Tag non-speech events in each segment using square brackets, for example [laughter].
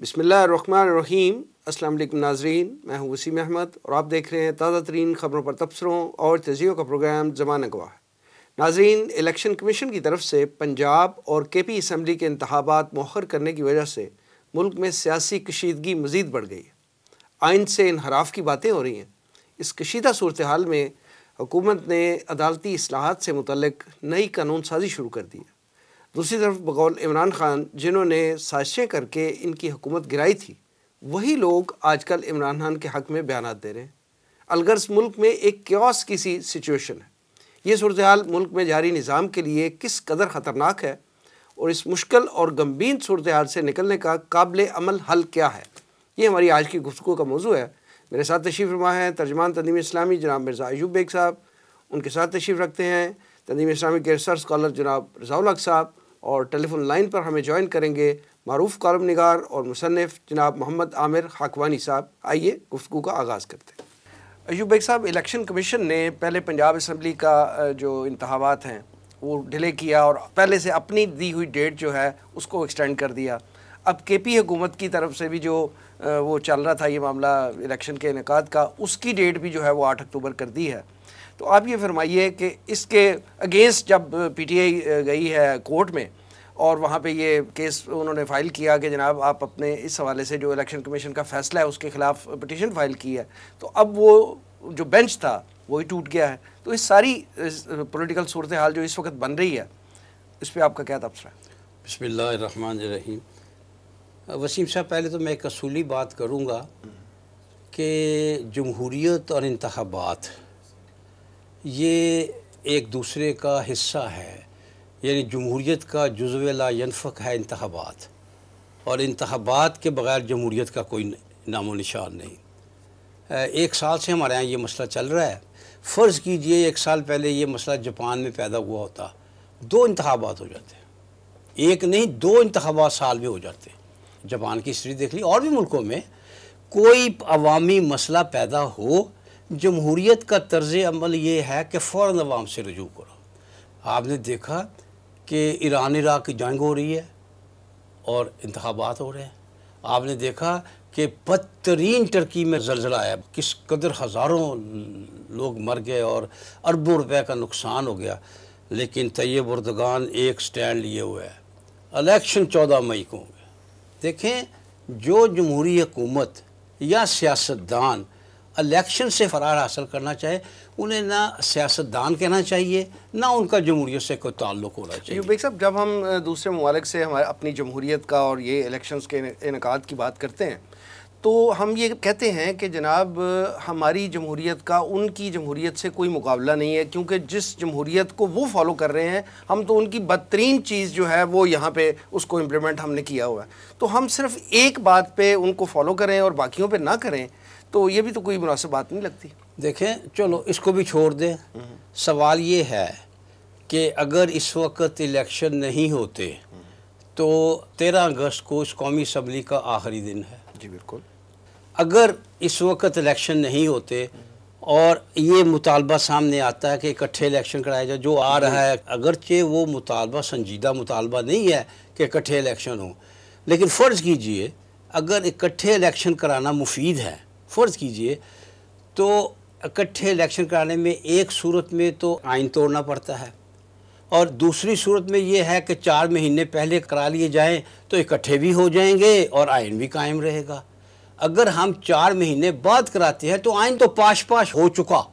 बसमीम अस्सलाम वालेकुम नाजरीन मैं हूँ वसीम अहमद और आप देख रहे हैं ताज़ा तरीन ख़बरों पर तबसरों और तजियों का प्रोग्राम जमान गवाह नाजरीन इलेक्शन कमीशन की तरफ से पंजाब और के पी इसम्बली के इंतबात मौखर करने की वजह से मुल्क में सियासी कशीदगी मज़ीद बढ़ गई है आइन से इनहराफ की बातें हो रही हैं इस कशीदा सूरत हाल में हुकूमत ने अदालती असलाहत से मुतल नई कानून साजी शुरू कर दी है दूसरी तरफ बकौल इमरान खान जिन्होंने साजिशें करके इनकी हुकूमत गिराई थी वही लोग आजकल इमरान खान के हक़ में बयान दे रहे हैं अलगर्स मुल्क में एक क्योस की सी सिचुएशन है ये सूरत हाल मुल्क में जारी निज़ाम के लिए किस कदर ख़तरनाक है और इस मुश्किल और गंभीर सूरत हाल से निकलने का काबिल अमल हल क्या है ये हमारी आज की गुफ्तु का मौजू है मेरे साथ तशीफ़ रमा है तर्जमान तंदीम इस्लामी जनाब मिर्ज़ा अयूब बेग साहब उनके साथ तशीफ़ रखते हैं तदीम इस्लामी के रिसर्च स्कॉलर जनाब रजाउलक साहब और टेलीफोन लाइन पर हमें ज्वाइन करेंगे मरूफ कॉलम नगार और मुसनफ़ जनाब मोहम्मद आमिर हाकवानी साहब आइए गुफ्तु का आगाज़ करते हैं अयूब बेग साहब इलेक्शन कमीशन ने पहले पंजाब असम्बली का जो इंतबात हैं वो डिले किया और पहले से अपनी दी हुई डेट जो है उसको एक्सटेंड कर दिया अब के पी हुकूमत की तरफ से भी जो वो चल रहा था ये मामला इलेक्शन के इनका का उसकी डेट भी जो है वो आठ अक्टूबर कर दी है तो आप ये फरमाइए कि इसके अगेंस्ट जब पीटीआई गई है कोर्ट में और वहाँ पे ये केस उन्होंने फ़ाइल किया कि जनाब आप अपने इस हवाले से जो इलेक्शन कमीशन का फैसला है उसके ख़िलाफ़ पटिशन फ़ाइल की है तो अब वो जो बेंच था वही टूट गया है तो इस सारी पॉलिटिकल सूरत हाल जो इस वक्त बन रही है इस पर आपका क्या तबसरा है बसमीम वसीम साहब पहले तो मैं एक असूली बात करूँगा कि जमहूरीत और इंतबात ये एक दूसरे का हिस्सा है यानी जमहूरीत का जुजव ला यनफ़क है इंतबात और इंतबात के बग़ैर जमहूरीत का कोई नामो निशान नहीं एक साल से हमारे यहाँ ये मसला चल रहा है फ़र्ज़ कीजिए एक साल पहले ये मसला जापान में पैदा हुआ होता दो इंतबात हो जाते एक नहीं दो इंतबात साल में हो जाते जापान की हिस्ट्री देख ली और भी मुल्कों में कोई अवामी मसला पैदा हो जमहूरीत का तर्ज अमल ये है कि फ़ौर आवाम से रजू करो आपने देखा कि ईरान इराक की जंग हो रही है और इंतबात हो रहे हैं आपने देखा कि बदतरीन टर्की में जलजला आया किस कदर हज़ारों लोग मर गए और अरबों रुपये का नुकसान हो गया लेकिन तैयब उर्दगान एक स्टैंड लिए हुए है अलेक्शन चौदह मई को होंगे देखें जो जमहूरी हुकूमत या सियासतदान इलेक्शन से फ़रार हासिल करना चाहे उन्हें ना सियासतदान कहना चाहिए ना उनका जमहूरीत से कोई ताल्लुक होना चाहिए बेग साहब जब हम दूसरे ममालिक से हमारे अपनी जमहूरीत का और ये इलेक्शंस के इनका की बात करते हैं तो हम ये कहते हैं कि जनाब हमारी जमहूरीत का उनकी जमहूरीत से कोई मुकाबला नहीं है क्योंकि जिस जमहूरीत को वो फॉलो कर रहे हैं हम तो उनकी बदतरीन चीज़ जो है वो यहाँ पे उसको इम्प्लीमेंट हमने किया हुआ है तो हम सिर्फ एक बात पे उनको फॉलो करें और बाकियों पे ना करें तो ये भी तो कोई मुनासिब बात नहीं लगती देखें चलो इसको भी छोड़ दें सवाल ये है कि अगर इस वक्त इलेक्शन नहीं होते तो 13 अगस्त को इस कौमी असम्बली का आखिरी दिन है जी बिल्कुल अगर इस वक्त इलेक्शन नहीं होते और ये मुतालबा सामने आता है कि इकट्ठे इलेक्शन कराया जाए जो आ रहा है अगरचे वो मुतालबा संजीदा मुतालबा नहीं है कि इकट्ठे इलेक्शन हो लेकिन फ़र्ज़ कीजिए अगर इकट्ठे इलेक्शन कराना मुफीद है फ़र्ज़ कीजिए तो इकट्ठे इलेक्शन कराने में एक सूरत में तो आइन तोड़ना पड़ता है और दूसरी सूरत में ये है कि चार महीने पहले करा लिए जाएं तो इकट्ठे भी हो जाएंगे और आइन भी कायम रहेगा अगर हम चार महीने बाद कराते हैं तो आइन तो पाश पाश हो चुका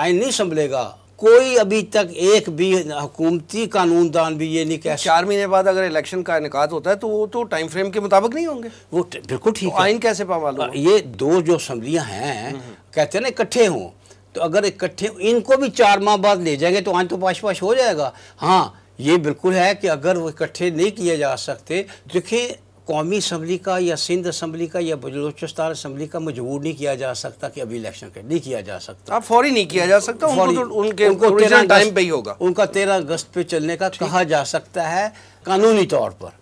आइन नहीं संभलेगा कोई अभी तक एक भी हुकूमती कानून दान भी ये नहीं कह चार महीने बाद अगर इलेक्शन का इनका होता है तो वो तो टाइम फ्रेम के मुताबिक नहीं होंगे वो बिल्कुल ठीक तो आइन कैसे पामाल ये दो जो असम्बलियाँ हैं कहते हैं ना इकट्ठे हों तो अगर इकट्ठे इनको भी चार माह बाद ले जाएंगे तो आज तो पाश पाश हो जाएगा हाँ ये बिल्कुल है कि अगर वो इकट्ठे नहीं किए जा सकते तो देखिए कौमी असम्बली का या सिंध असम्बली का या बलोचिस्तान असम्बली का मजबूर नहीं किया जा सकता कि अभी इलेक्शन के नहीं किया जा सकता आप फौरी नहीं किया जा सकता उनको तो उनके उनको तेरह टाइम पे ही होगा उनका तेरह अगस्त पे चलने का कहा जा सकता है कानूनी तौर पर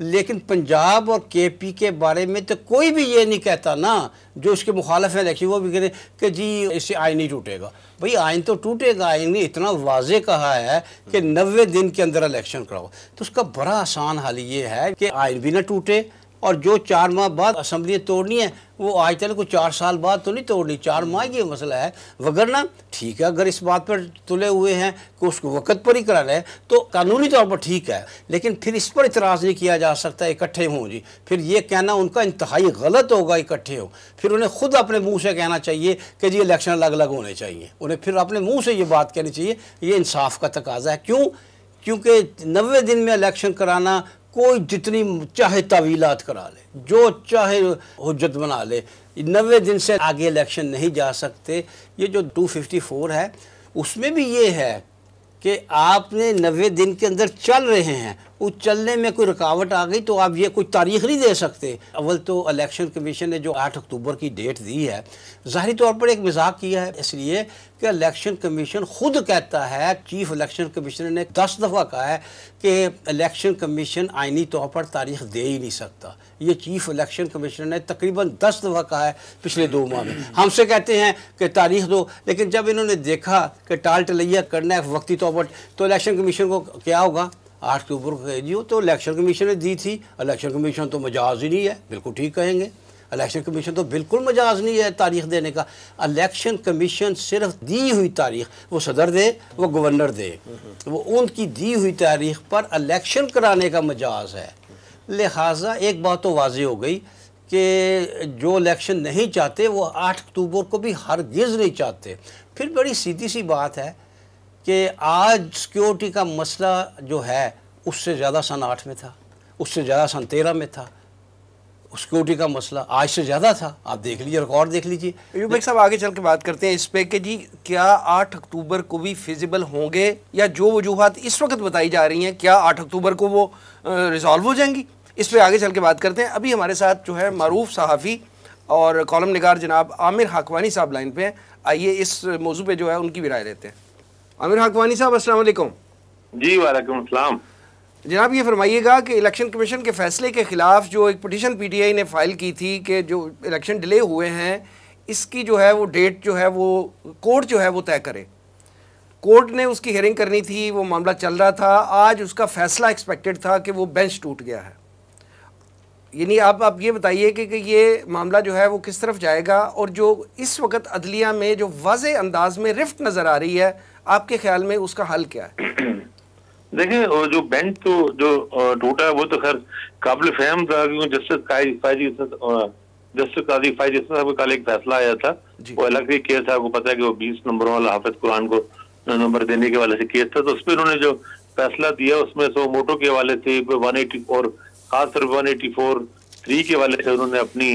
लेकिन पंजाब और के पी के बारे में तो कोई भी ये नहीं कहता ना जो इसके मुखालफ है देखिए वो भी कहते कि जी इससे आइन नहीं टूटेगा भाई आइन तो टूटेगा आइन ने इतना वाज कहा है कि नबे दिन के अंदर इलेक्शन कराओ तो उसका बड़ा आसान हाल ये है कि आइन भी ना टूटे और जो चार माह बाद असम्बली तोड़नी है वो आज तक को चार साल बाद तो नहीं तोड़नी चार माह ये मसला है वगरना ठीक है अगर इस बात पर तुले हुए हैं कि उसको वक़्त पर ही करा रहे तो कानूनी तौर पर ठीक है लेकिन फिर इस पर इतराज़ नहीं किया जा सकता इकट्ठे हों जी फिर ये कहना उनका इंतहाई गलत होगा इकट्ठे हो फिर उन्हें खुद अपने मुँह से कहना चाहिए कि जी इलेक्शन अलग अलग होने चाहिए उन्हें फिर अपने मुँह से ये बात कहनी चाहिए ये इंसाफ का तकाजा है क्यों क्योंकि नबे दिन में इलेक्शन कराना कोई जितनी चाहे तवीलात करा ले जो चाहे हजत बना ले नबे दिन से आगे इलेक्शन नहीं जा सकते ये जो 254 है उसमें भी ये है कि आपने नबे दिन के अंदर चल रहे हैं वो चलने में कोई रुकावट आ गई तो आप ये कोई तारीख नहीं दे सकते अव्वल तो इलेक्शन कमीशन ने जो आठ अक्टूबर की डेट दी है ज़ाहरी तौर पर एक मजाक किया है इसलिए कि इलेक्शन कमीशन खुद कहता है चीफ इलेक्शन कमिश्नर ने दस दफ़ा कहा है कि इलेक्शन कमीशन आइनी तौर पर तारीख दे ही नहीं सकता ये चीफ इलेक्शन कमिश्नर ने तकरीबन दस दफ़ा कहा है पिछले दो माह में हमसे कहते हैं कि तारीख दो लेकिन जब इन्होंने देखा कि टाल टलैया करना है वक्ती तौर पर तो इलेक्शन कमीशन को क्या होगा आठ के ऊपर कह दी हो तो इलेक्शन कमीशन ने दी थी इलेक्शन कमीशन तो मजाज ही नहीं है बिल्कुल ठीक कहेंगे इलेक्शन कमीशन तो बिल्कुल मजाज नहीं है तारीख देने का इलेक्शन कमीशन सिर्फ दी हुई तारीख वो सदर दे वो गवर्नर दे वो उनकी दी हुई तारीख पर इलेक्शन कराने का मजाज है लिहाजा एक बात तो वाज हो गई कि जो इलेक्शन नहीं चाहते वो आठ अक्टूबर को भी हर गिज़ नहीं चाहते फिर बड़ी सीधी सी बात है कि आज सिक्योरिटी का मसला जो है उससे ज़्यादा सन आठ में था उससे ज़्यादा सन तेरह में था सिक्योरिटी का मसला आज से ज़्यादा था आप देख लीजिए रिकॉर्ड देख लीजिए यूबेक साहब आगे चल के बात करते हैं इस पे कि जी क्या आठ अक्टूबर को भी फिजिबल होंगे या जो वजूहत इस वक्त बताई जा रही हैं क्या आठ अक्टूबर को वो रिजॉल्व हो जाएंगी इस पे आगे चल के बात करते हैं अभी हमारे साथ जो है मरूफ सहाफ़ी और कॉलम नगार जनाब आमिर हाकवानी साहब लाइन पर हैं आइए इस मौजू पर जो है उनकी भी राय लेते हैं आमिर हकवानी साहब असल जी वालेकुम अस्सलाम जनाब ये फरमाइएगा कि इलेक्शन कमीशन के फैसले के ख़िलाफ़ जो एक पटिशन पीटीआई ने फाइल की थी कि जो इलेक्शन डिले हुए हैं इसकी जो है वो डेट जो है वो कोर्ट जो है वो तय करे कोर्ट ने उसकी हयरिंग करनी थी वो मामला चल रहा था आज उसका फैसला एक्सपेक्टेड था कि वो बेंच टूट गया है यानी आप आप ये बताइए कि, कि ये मामला जो है वो किस तरफ जाएगा और जो इस वक्त अदलिया में जो वाज अंदाज में रिफ्ट नज़र आ रही है आपके ख्याल में उसका हल क्या है [clears throat] देखिए जो बेंच तो जो टूटा है वो तो खैर काबिल फहम था क्योंकि जस्टिस काजी जस्टिस काजी फाइज साहब का कल एक फैसला आया था वो अलग ही केस था आपको पता है कि वो बीस नंबरों वाला हाफिज कुरान को नंबर देने के वाले से केस था तो उसमें उन्होंने जो फैसला दिया उसमें सो मोटो के वाले थे वन एटी फोर खासकर वन एटी फोर थ्री के वाले थे उन्होंने अपनी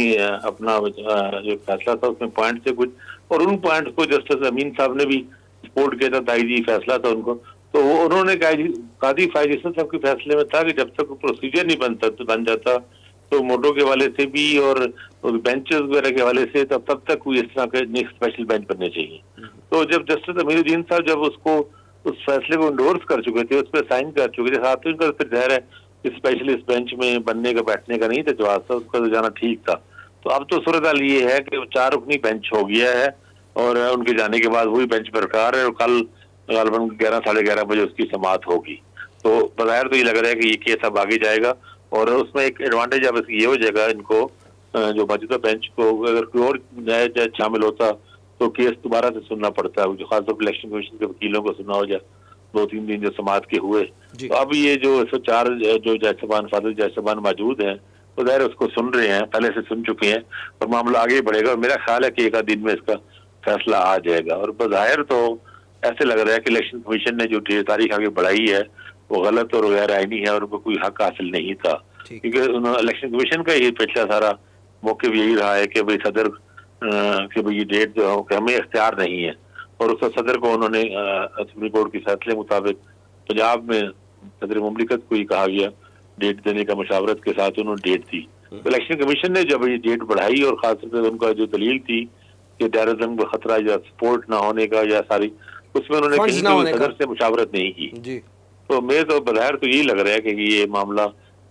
अपना जो फैसला था उसमें पॉइंट थे कुछ और उन पॉइंट को जस्टिस अमीन साहब ने भी सपोर्ट किया था दाई जी फैसला था उनको तो वो उन्होंने कादी फाइजेशन साहब के फैसले में था कि जब तक प्रोसीजर नहीं बनता तो बन जाता तो मोटो के वाले से भी और बेंचेस वगैरह के वाले से तब तो तब तक कोई इस तरह के नेक्स्ट स्पेशल बेंच बनने चाहिए तो जब जस्टिस अमीरुद्दीन साहब जब उसको उस फैसले को इंडोर्स कर चुके थे उस पर साइन कर चुके थे साथ ही उनका तो फिर जहर है कि स्पेशल इस बेंच में बनने का बैठने का नहीं था जवाब था उसका तो जाना ठीक था तो अब तो सूरत हाल ये है कि चार रुकनी बेंच हो गया है और उनके जाने के बाद वही बेंच पर रखा है और कल गालबन ग्यारह साढ़े ग्यारह बजे उसकी समाप्त होगी तो बाहर तो ये लग रहा है कि ये केस अब आगे जाएगा और उसमें एक एडवांटेज अब ये हो जाएगा इनको जो मौजूदा बेंच को अगर कोई और नया जज शामिल होता तो केस दोबारा से सुनना पड़ता है जो खासतौर पर इलेक्शन कमीशन के वकीलों को सुनना हो जाए दो तीन दिन जो समाज के हुए तो अब ये जो एक सौ चार जो जायसबान फादर जायसबान मौजूद हैं तो जाहिर उसको सुन रहे हैं पहले से सुन चुके हैं और मामला आगे बढ़ेगा और मेरा ख्याल है कि एक आध दिन में इसका फैसला आ जाएगा और बाहर तो ऐसे लग रहा है कि इलेक्शन कमीशन ने जो तारीख आगे बढ़ाई है वो गलत और गैर आईनी है और उनको कोई हक हासिल नहीं था क्योंकि इलेक्शन कमीशन का ही पिछला सारा मौके भी यही रहा है कि भाई सदर के भाई ये डेट जो है हमें इख्तियार नहीं है और उसका सदर को उन्होंने सुप्रीम कोर्ट के फैसले मुताबिक पंजाब में सदर ममलिकत को ही कहा गया डेट देने का मशावरत के साथ उन्होंने डेट दी हम्म। इलेक्शन कमीशन ने जब ये डेट बढ़ाई और खासतौर पर उनका जो दलील थी कि टेररिज्म का खतरा या सपोर्ट ना होने का या सारी उसमें उन्होंने कहीं सदर से मुशावरत नहीं की जी तो मेरे तो बज़ाहिर तो यही लग रहा है कि ये मामला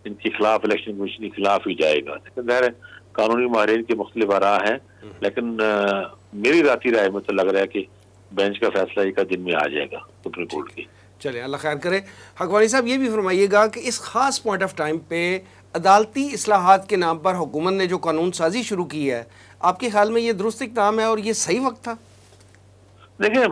इनके खिलाफ इलेक्शन कमीशन के खिलाफ ही जाएगा लेकिन ज़ाहिर है कानूनी माहरीन के मुख्तलिफ आरा हैं हम्म। लेकिन आ, मेरी राती राय में तो लग रहा है कि बेंच का फैसला एक दिन में आ जाएगा सुप्रीम कोर्ट की चले अल्लाह खैर करे हकवानी साहब ये भी फरमाइएगा कि इस ख़ास पॉइंट ऑफ टाइम पे अदालती असलाहत के नाम पर हुकूमत ने जो कानून साजी शुरू की है आपके ख्याल में ये दुरुस्त इकदाम है और ये सही वक्त था देखिए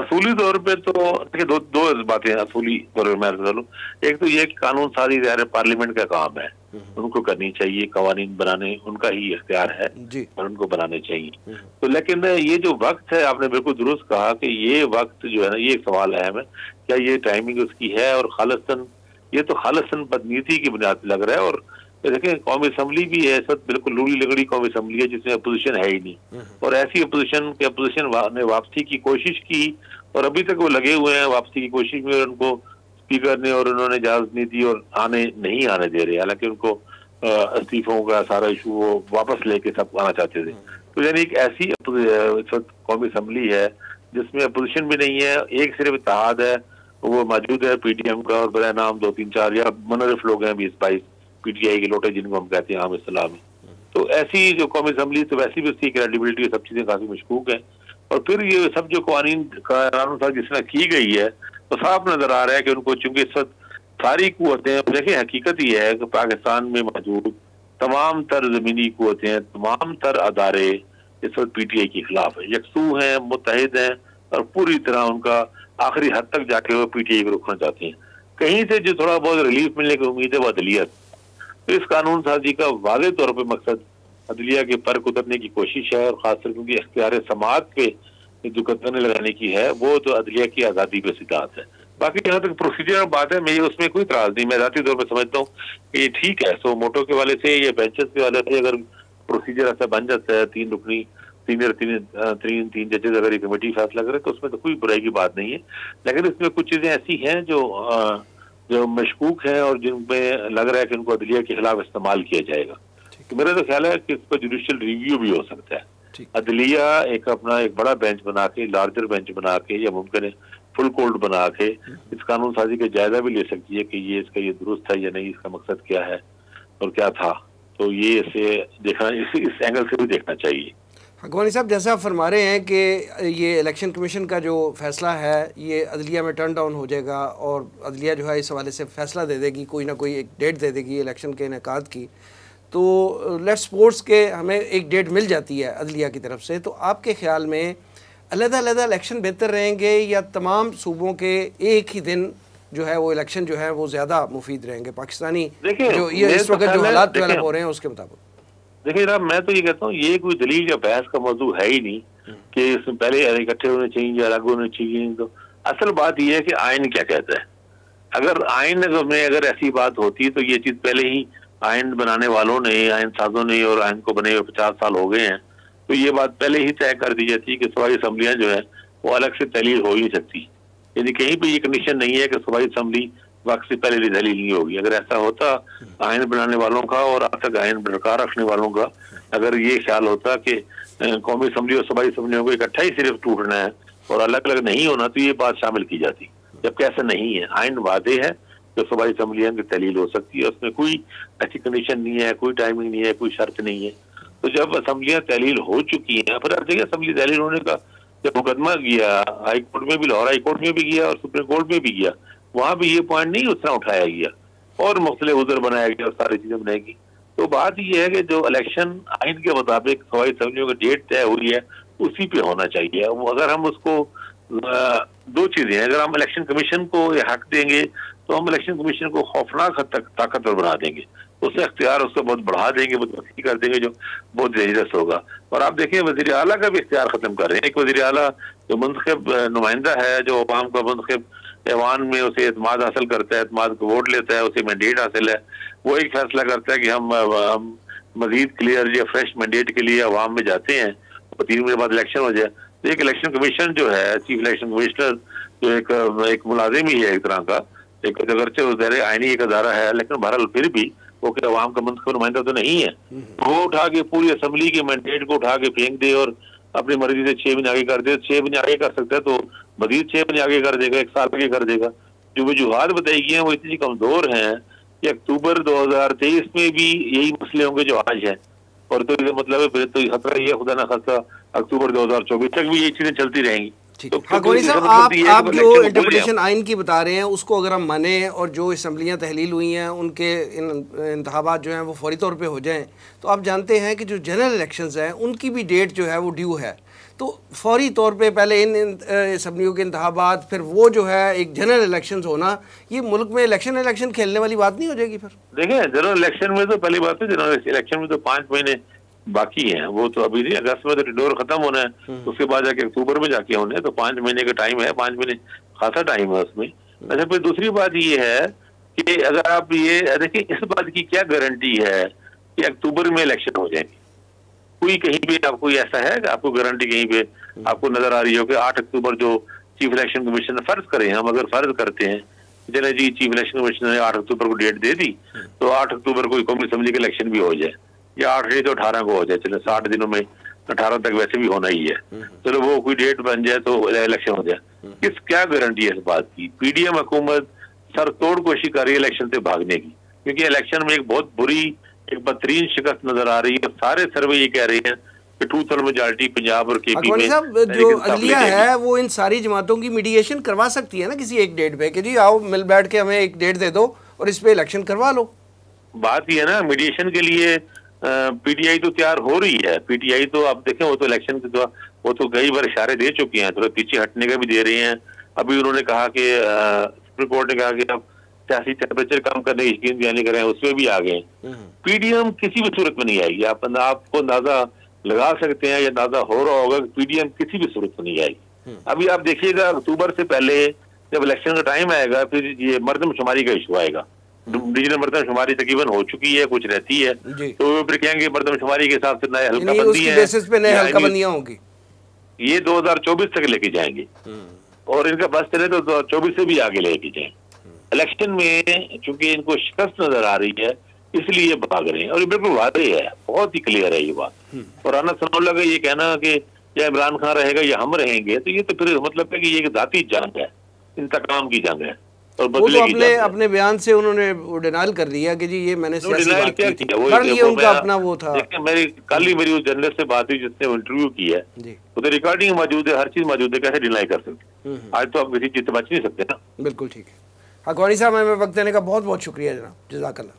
असूली तौर पे तो देखिए दो दो बातें असूली तौर पर मैं लूँ एक तो ये कानून सारी जहर पार्लियामेंट का काम है हम्म। उनको करनी चाहिए कवानीन बनाने उनका ही इख्तियार है और उनको बनाने चाहिए हम्म। तो लेकिन ये जो वक्त है आपने बिल्कुल दुरुस्त कहा कि ये वक्त जो है ना ये एक सवाल है हमें क्या ये टाइमिंग उसकी है और खालसन ये तो खालसन बदनीति की बुनियाद लग रहा है और देखें कौमी असम्बली भी है सब बिल्कुल लूड़ी लगड़ी कौमी असम्बली है जिसमें अपोजिशन है ही नहीं हम्म। और ऐसी अपोजिशन के अपोजिशन ने वापसी की कोशिश की और अभी तक वो लगे हुए हैं वापसी की कोशिश में और उनको स्पीकर ने और उन्होंने इजाजत नहीं दी और आने नहीं आने दे रहे हालांकि उनको इस्तीफों का सारा इशू वो वापस लेके सब आना चाहते थे हम्म। तो यानी एक ऐसी इस वक्त कौमी असम्बली है जिसमें अपोजिशन भी नहीं है एक सिर्फ इतिहाद है वो मौजूद है एम का और बड़ा नाम दो तीन चार या मनरफ लोग हैं बीस बाईस पीटीआई के लोटे जिनको हम कहते हैं आम असलाह में तो ऐसी जो कौमी असम्बली तो वैसी भी उसकी क्रेडिबिलिटी सब चीज़ें काफ़ी मशकूक है और फिर ये सब जो कवानी कानून साहब जिस तरह की गई है तो साफ नज़र आ रहा है कि उनको चूंकि इस वक्त सारी कुतें देखिए हकीकत ये है कि पाकिस्तान में मौजूद तमाम तर ज़मीनी कुतें तमाम तर अदारे इस वक्त पी टी आई के खिलाफ है यकसू हैं मुतहद हैं और पूरी तरह उनका आखिरी हद तक जाके वो पी टी आई को रोकना चाहते हैं कहीं से जो थोड़ा बहुत रिलीफ मिलने की उम्मीद है वह अदलियत तो इस कानून साजी का वाज तौर पर मकसद अदलिया के पर उतरने की कोशिश है और खासकर क्योंकि अख्तियार समाज पे जो कतने लगाने की है वो तो अदलिया की आज़ादी पे सिद्धांत है बाकी जहाँ तक प्रोसीजर बात है मेरी उसमें कोई त्रास नहीं मैं जाती तौर पर समझता हूँ कि ये ठीक है सो मोटो के वाले से या बेंचेस के वाले से अगर प्रोसीजर ऐसा बन जाता है तीन रुकनी सीनियर तीन तीन तीन जजेज अगर ये कमेटी फैसला करे तो उसमें तो कोई बुराई की बात नहीं है लेकिन इसमें कुछ चीज़ें ऐसी हैं जो आ, जो मशकूक हैं और जिनमें लग रहा है कि उनको अदलिया के खिलाफ इस्तेमाल किया जाएगा तो मेरा तो ख्याल है कि इस पर जुडिशल रिव्यू भी हो सकता है अदलिया एक अपना एक बड़ा बेंच बना के लार्जर बेंच बना के या मुमकिन है फुल कोर्ट बना के हम्म। इस कानून साजी का जायजा भी ले सकती है कि ये इसका ये दुरुस्त है या नहीं इसका मकसद क्या है और क्या था तो ये इसे देखना इस, इस एंगल से भी देखना चाहिए अगवानी साहब जैसा आप फरमा रहे हैं कि ये इलेक्शन कमीशन का जो फैसला है ये अदलिया में टर्न डाउन हो जाएगा और अदलिया जो है इस हवाले से फैसला दे देगी कोई ना कोई एक डेट दे देगी इलेक्शन के इनका की तो लेट्स स्पोर्ट्स के हमें एक डेट मिल जाती है अदलिया की तरफ से तो आपके ख्याल में अलहदा इलेक्शन बेहतर रहेंगे या तमाम सूबों के एक ही दिन जो है वो इलेक्शन जो है वो ज़्यादा मुफीद रहेंगे पाकिस्तानी जो ये इस तो वक्त जो हालात डेवलप हो रहे हैं उसके मुताबिक देखिए जनाब मैं तो ये कहता हूँ ये कोई दलील या बहस का मौजूद है ही नहीं हम्म। कि इसमें पहले इकट्ठे होने चाहिए या अलग होने चाहिए तो असल बात यह है कि आयन क्या कहता है अगर आयन में अगर ऐसी बात होती तो ये चीज पहले ही आयन बनाने वालों ने आयन साजों ने और आयन को बने हुए पचास साल हो गए हैं तो ये बात पहले ही तय कर दी जाती है कि सूबाई असम्बलियाँ जो है वो अलग से तहलील हो ही सकती यानी कहीं पर ये कंडीशन नहीं है कि सूबाई असम्बली वक्त से पहले भी दलील नहीं होगी अगर ऐसा होता आयन बनाने वालों का और आज तक आयन बरकरार रखने वालों का अगर ये ख्याल होता कि कौमी असम्बली और सूबाई असम्बलियों को इकट्ठा ही सिर्फ टूटना है और अलग अलग नहीं होना तो ये बात शामिल की जाती जबकि ऐसा नहीं है आयन वादे है तो सूबाई असम्बलियाँ की हो सकती है उसमें कोई ऐसी कंडीशन नहीं है कोई टाइमिंग नहीं है कोई शर्त नहीं है तो जब असम्बलियां तहलील हो चुकी हैं फिर आप देखिए असम्बली तहलील होने का जब मुकदमा गया हाई कोर्ट में भी लाहौर हाई कोर्ट में भी गया और सुप्रीम कोर्ट में भी गया वहां भी ये पॉइंट नहीं उतना उठाया गया और मुख्तलि उधर बनाया गया और सारी चीज़ें बनाएगी तो बात यह है कि जो इलेक्शन आइन के मुताबिक सवाई सब्जियों की डेट तय हुई है उसी पे होना चाहिए वो अगर हम उसको दो चीज़ें हैं अगर हम इलेक्शन कमीशन को ये हक देंगे तो हम इलेक्शन कमीशन को खौफनाक हद तक ताकतवर बना देंगे उससे अख्तियार उसको बहुत बढ़ा देंगे बहुत वसी कर देंगे जो बहुत डेंजरस होगा और आप देखें वजी अला का भी इख्तियार ख़त्म कर रहे हैं एक वजी अला जो मंतखब नुमाइंदा है जो अवाम का मंतखब ऐवान में उसे अतमाद हासिल करता है अतमाद को वोट लेता है उसे मैंडेट हासिल है वो एक फैसला करता है कि हम हम मजीद क्लियर या फ्रेश मैंडेट के लिए अवाम में जाते हैं और तीन महीने बाद इलेक्शन हो जाए तो एक इलेक्शन कमीशन जो है चीफ इलेक्शन कमिश्नर जो एक एक मुलाजिम ही है एक तरह का एक अगरचे जहर एक अदारा है लेकिन बहरहाल फिर भी वो कि अवाम का मंतखब नुमाइंदा तो नहीं है हम्म। वो उठा के पूरी असम्बली के मैंडेट को उठा के फेंक दे और अपनी मर्जी से छह महीने आगे कर दे छह महीने आगे कर सकते हैं तो मजीद छह महीने आगे कर देगा एक साल आगे कर देगा जो वजूहत बताई गई हैं वो इतनी कमज़ोर हैं कि अक्टूबर 2023 में भी यही मसले होंगे जो आज हैं और तो इसका मतलब है फिर तो खतरा है खुदा ना खासा अक्टूबर 2024 तक भी ये चीज़ें चलती रहेंगी तो हाँ साहब मतलब आप आप मतलब जो इंटरप्रिटेशन आइन की बता रहे हैं उसको अगर हम माने और जो इसम्बलियाँ तहलील हुई हैं उनके इन इंतबात जो हैं वो फौरी तौर पर हो जाएँ तो आप जानते हैं कि जो जनरल इलेक्शंस हैं उनकी भी डेट जो है वो ड्यू है तो फौरी तौर पे पहले इन, इन सबनियों के इंतबात फिर वो जो है एक जनरल इलेक्शन होना ये मुल्क में इलेक्शन इलेक्शन खेलने वाली बात नहीं हो जाएगी फिर देखिए जनरल इलेक्शन में तो पहली बात है जनरल इलेक्शन में तो पाँच महीने बाकी हैं वो तो अभी नहीं अगस्त में तो टिडोर खत्म होना है हम्म। उसके बाद जाके अक्टूबर में जाके होने तो पांच महीने का टाइम है पांच महीने खासा टाइम है उसमें अच्छा फिर दूसरी बात ये है कि अगर आप ये देखिए इस बात की क्या गारंटी है कि अक्टूबर में इलेक्शन हो जाएंगे कोई कहीं भी आपको ऐसा है आपको गारंटी कहीं पे आपको नजर आ रही हो कि आठ अक्टूबर जो चीफ इलेक्शन कमीशन ने फर्ज करे हम अगर फर्ज करते हैं चले जी चीफ इलेक्शन कमीशन ने आठ अक्टूबर को डेट दे दी तो आठ अक्टूबर को कौमी असेंबली का इलेक्शन भी हो जाए या आठ डेट तो अठारह को हो जाए चले साठ दिनों में अठारह तक वैसे भी होना ही है चलो वो कोई डेट बन जाए तो इलेक्शन हो जाए किस क्या गारंटी है इस बात की पीडीएम हुकूमत सर तोड़ कोशिश कर रही है इलेक्शन से भागने की क्योंकि इलेक्शन में एक बहुत बुरी एक बदतरीन शिकस्त नजर आ रही है सारे सर्वे ये कह रहे हैं कि टू थर्ड मेजोरिटी पंजाब और के पी में साहब जो अगलिया है वो इन सारी जमातों की मीडिएशन करवा सकती है ना किसी एक डेट पे कि जी आओ मिल बैठ के हमें एक डेट दे दो और इस पे इलेक्शन करवा लो बात ये है ना मीडिएशन के लिए पीटीआई तो तैयार हो रही है पीटीआई तो आप देखें वो तो इलेक्शन के तो वो तो कई बार इशारे दे चुके हैं थोड़ा तो पीछे हटने का भी दे रहे हैं अभी उन्होंने कहा कि सुप्रीम कोर्ट ने कहा कि अब सियासी टेम्परेचर कम करने की स्कीम जारी करें उसमें भी आ गए पीडीएम हम्म। किसी भी सूरत में नहीं आएगी आप आपको अंदाजा लगा सकते हैं या अंदाजा हो रहा होगा कि पीडीएम किसी भी सूरत में नहीं आएगी हम्म। अभी आप देखिएगा अक्टूबर से पहले जब इलेक्शन का टाइम आएगा फिर ये मरदमशुमारी का इशू आएगा हम्म। डिविजनल मरदमशुमारी तकरीबन हो चुकी है कुछ रहती है तो वो फिर कहेंगे मरदमशुमारी के हिसाब से नए हल्काबंदी है होंगी ये चौबीस तक लेके जाएंगे और इनका बस चले तो चौबीस से भी आगे लेके जाएंगे इलेक्शन में चूंकि इनको शिकस्त नजर आ रही है इसलिए भाग रहे हैं और ये बिल्कुल वादे है बहुत ही क्लियर है ये बात हम्म। और राना सनौला का ये कहना कि या इमरान खान रहेगा या हम रहेंगे तो ये तो फिर मतलब है कि ये एक जाती जंग है इंतकाम की जंग है और तो बदले तो अपने अपने बयान से उन्होंने डिनाइल कर दिया कि जी ये मैंने तो डिनाइल क्या किया वो ये उनका अपना वो था मेरी कल ही मेरी उस जर्नलिस्ट से बात हुई जिसने इंटरव्यू किया है तो रिकॉर्डिंग मौजूद है हर चीज मौजूद है कैसे डिनाई कर सकते हम्म, हम्म। आज तो आप किसी चीज से बच नहीं सकते ना बिल्कुल ठीक है अकवाणी साहब हमें वक्त देने का बहुत बहुत शुक्रिया जनाब जजाकल्ला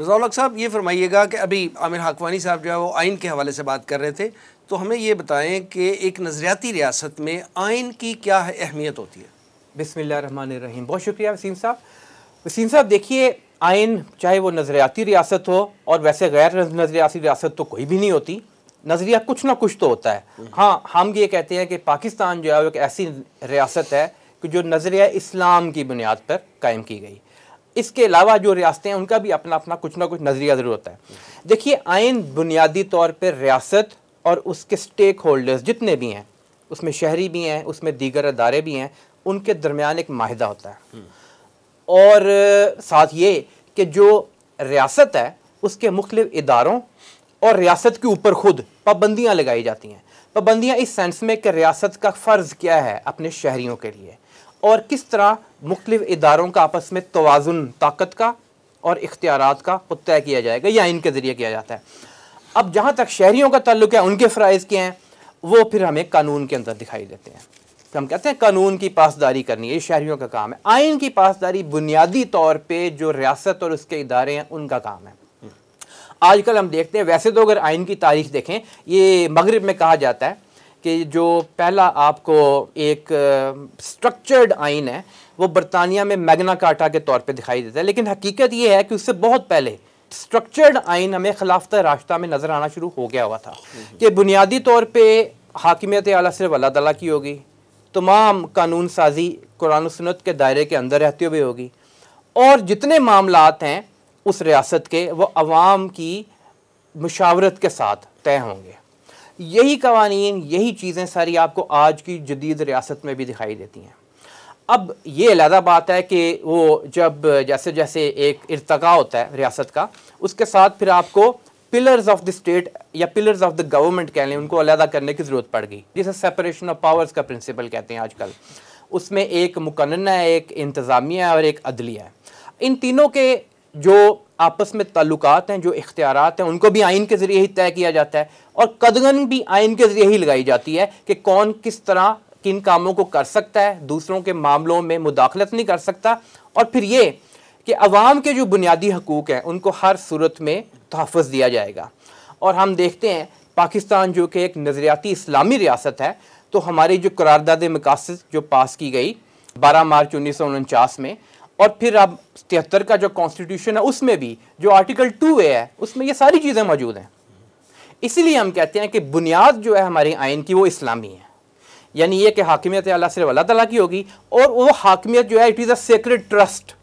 रजाउलक साहब ये फरमाइएगा कि अभी आमिर हाकवानी साहब जो है वो आइन के हवाले से बात कर रहे थे तो हमें ये बताएं कि एक नज़रियाती रियासत में आइन की क्या अहमियत होती है बिसमिल्ल रहीम बहुत शुक्रिया वसीम साहब वसीम साहब देखिए आइन चाहे वो नज़रियाती रियासत हो और वैसे गैर नज़रियाती रियासत तो कोई भी नहीं होती नज़रिया कुछ ना कुछ तो होता है हम्म। हाँ हम ये कहते हैं कि पाकिस्तान जो है वो एक ऐसी रियासत है जो नज़रिया इस्लाम की बुनियाद पर कायम की गई इसके अलावा जो रियासतें हैं उनका भी अपना अपना कुछ ना कुछ नज़रिया ज़रूर होता है देखिए आइन बुनियादी तौर पर रियासत और उसके स्टेक होल्डर्स जितने भी हैं उसमें शहरी भी हैं उसमें दीगर अदारे भी हैं उनके दरमियान एक माहिदा होता है हम्म। और साथ ये कि जो रियासत है उसके मुख्त इदारों और रियासत के ऊपर खुद पाबंदियाँ लगाई जाती हैं पाबंदियाँ इस सेंस में कि रियासत का फ़र्ज़ क्या है अपने शहरीों के लिए और किस तरह मुख्तु इदारों का आपस में तोज़ुन ताकत का और इख्तियार का तय किया जाएगा या इनके ज़रिए किया जाता है अब जहाँ तक शहरीों का तल्लक है उनके फ़रज़ के हैं वो फिर हमें कानून के अंदर दिखाई देते हैं तो हम कहते हैं कानून की पासदारी करनी है ये शहरीों का काम है आइन की पासदारी बुनियादी तौर पर जो रियासत और उसके इदारे हैं उनका काम है हम्म। आजकल हम देखते हैं वैसे तो अगर आइन की तारीख देखें ये मगरब में कहा जाता है कि जो पहला आपको एक स्ट्रक्चर्ड आइन है वो बरतानिया में मैगना काटा के तौर पे दिखाई देता है लेकिन हकीकत ये है कि उससे बहुत पहले स्ट्रक्चर्ड आइन हमें खिलाफत रास्ता में नज़र आना शुरू हो गया हुआ था हम्म। कि बुनियादी तौर पर हाकमियत आला सिर्फ अल्लाह तला की होगी तमाम कानून साजी कुरान सनत के दायरे के अंदर रहते हुए होगी और जितने मामला हैं उस रियासत के वो आवाम की मुशावरत के साथ तय होंगे यही कवानी यही चीज़ें सारी आपको आज की जदीद रियासत में भी दिखाई देती हैं अब ये अलहदा बात है कि वो जब जैसे जैसे एक इरतका होता है रियासत का उसके साथ फिर आपको पिलर्स ऑफ द स्टेट या पिलर्स ऑफ द गवर्नमेंट कह लें उनको अलहदा करने की ज़रूरत पड़ गई जिसे सेपरेशन ऑफ पावर्स का प्रिंसिपल कहते हैं आजकल उसमें एक मुकन्ना है एक इंतज़ामिया है और एक अदलिया है इन तीनों के जो आपस में ताल्लुकात हैं जो इख्तियार हैं उनको भी आइन के ज़रिए ही तय किया जाता है और कदगन भी आइन के ज़रिए ही लगाई जाती है कि कौन किस तरह किन कामों को कर सकता है दूसरों के मामलों में मुदाखलत नहीं कर सकता और फिर ये कि अवाम के जो बुनियादी हकूक़ हैं उनको हर सूरत में तहफ़ दिया जाएगा और हम देखते हैं पाकिस्तान जो कि एक नज़रियाती इस्लामी रियासत है तो हमारी जो करारदाद मकासद जो पास की गई बारह मार्च उन्नीस में और फिर अब तिहत्तर का जो कॉन्स्टिट्यूशन है उसमें भी जो आर्टिकल टू ए है उसमें ये सारी चीज़ें मौजूद हैं इसीलिए हम कहते हैं कि बुनियाद जो है हमारे आयन की वो इस्लामी है यानी ये कि हाकमियत अल्लाह सिर्फ अल्लाह तला की होगी और वो हाकमियत जो है it is a secret trust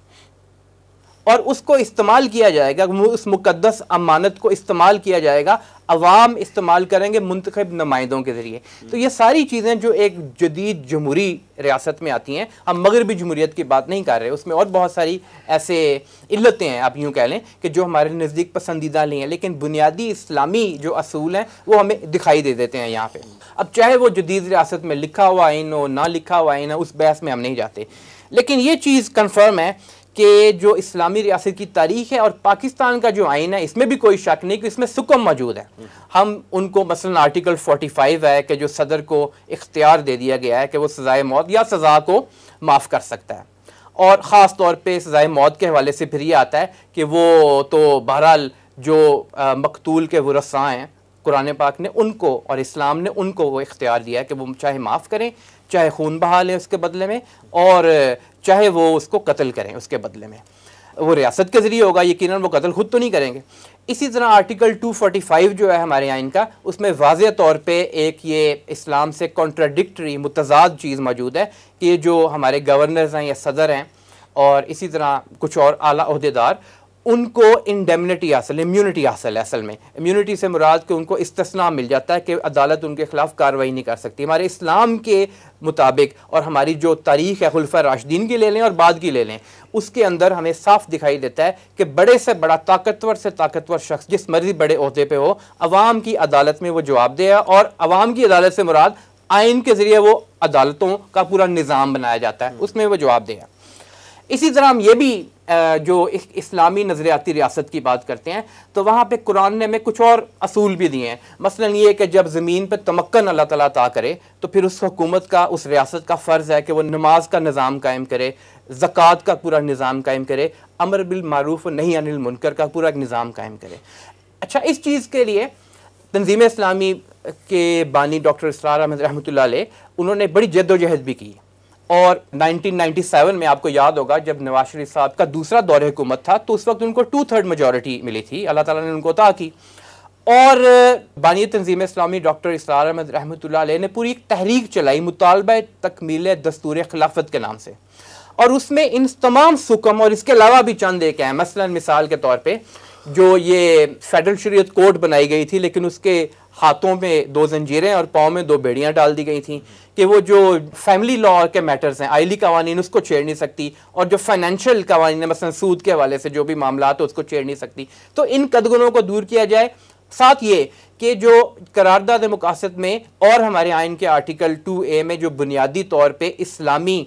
और उसको इस्तेमाल किया जाएगा उस मुकदस अमानत को इस्तेमाल किया जाएगा अवाम इस्तेमाल करेंगे मुंतब नुमाइंदों के ज़रिए तो ये सारी चीज़ें जो एक जदीद जमहूरी रियासत में आती हैं हम मगरबी जमहूरीत की बात नहीं कर रहे उसमें और बहुत सारी ऐसे इल्लतें हैं आप यूँ कह लें कि जो हमारे नज़दीक पसंदीदा नहीं हैं लेकिन बुनियादी इस्लामी जो असूल हैं वो हमें दिखाई दे देते हैं यहाँ पर अब चाहे वो जदीद रियासत में लिखा हुआ आइन हो ना लिखा हुआ आइन हो उस बहस में हम नहीं जाते लेकिन ये चीज़ कन्फर्म है कि जो इस्लामी रियासत की तारीख है और पाकिस्तान का जो आइन है इसमें भी कोई शक नहीं कि इसमें सुकम मौजूद है हम उनको मसलन आर्टिकल 45 है कि जो सदर को इख्तियार दे दिया गया है कि वो सज़ाए मौत या सज़ा को माफ़ कर सकता है और ख़ास तौर पे सज़ाए मौत के हवाले से फिर ये आता है कि वो तो बहरहाल जो मकतूल के वसा हैं कुरान पाक ने उनको और इस्लाम ने उनको वो इख्तियार दिया है कि वो चाहे माफ़ करें चाहे खून बहा लें उसके बदले में और चाहे वो उसको कत्ल करें उसके बदले में वो रियासत के ज़रिए होगा यकीन वो कत्ल खुद तो नहीं करेंगे इसी तरह आर्टिकल 245 जो है हमारे आइन का उसमें वाज तौर पे एक ये इस्लाम से कॉन्ट्राडिक्टरी मुतजाद चीज़ मौजूद है कि जो हमारे गवर्नर्स हैं या सदर हैं और इसी तरह कुछ और आला अहदेदार उनको इंडेमिनिटी हासिल इम्यूनिटी हासिल है असल में इम्यूनिटी से मुराद के उनको इस्तना मिल जाता है कि अदालत उनके ख़िलाफ़ कार्रवाई नहीं कर सकती हमारे इस्लाम के मुताबिक और हमारी जो तारीख़ है खुलफ़ा राशदीन की ले लें और बाद की ले लें उसके अंदर हमें साफ दिखाई देता है कि बड़े से बड़ा ताकतवर से ताकतवर शख्स जिस मर्जी बड़े अहदे पर हो आवाम की अदालत में वो जवाब दे और अवाम की अदालत से मुराद आइन के ज़रिए वो अदालतों का पूरा निज़ाम बनाया जाता है उसमें वो जवाब देगा इसी तरह हम ये भी जो इस्लामी नज़रियाती रियासत की बात करते हैं तो वहाँ पर कुरान ने में कुछ और असूल भी दिए हैं मसला ये कि जब ज़मीन पर तमक्न अल्लाह ताला ता करे तो फिर उस हुकूमत का उस रियासत का फ़र्ज़ है कि वह नमाज का निज़ाम कायम करे ज़क़़त का पूरा निज़ाम कायम करे अमर बिलमारूफ नहीं अनिल मुनकर का पूरा निज़ाम कायम करे अच्छा इस चीज़ के लिए तंजीम इस्लामी के बानी डॉक्टर इसरार अहमद रहमत उन्होंने बड़ी जद्दोजहद भी की और 1997 में आपको याद होगा जब नवाज शरीफ साहब का दूसरा दौर हुकूमत था तो उस वक्त उनको टू थर्ड मेजोरिटी मिली थी अल्लाह ताला ने उनको अता की और बानी तंजीम इस्लामी डॉक्टर इसरार अहमद रहमत ने पूरी एक तहरीक चलाई मुतालबा तकमील दस्तूर खिलाफत के नाम से और उसमें इन तमाम सुकम और इसके अलावा भी चंद एक हैं मसला मिसाल के तौर पर जो ये फेडरल शरीत कोर्ट बनाई गई थी लेकिन उसके हाथों में दो जंजीरें और पाँव में दो बेड़ियाँ डाल दी गई थी कि वो जो फैमिली लॉ के मैटर्स हैं आयली कवानीन उसको छेड़ नहीं सकती और जो फाइनेंशियल कवानीन है मसलन सूद के हवाले से जो भी मामला तो उसको छेड़ नहीं सकती तो इन कदगुनों को दूर किया जाए साथ ये कि जो करारदाद मुकासद में और हमारे आयन के आर्टिकल टू ए में जो बुनियादी तौर पर इस्लामी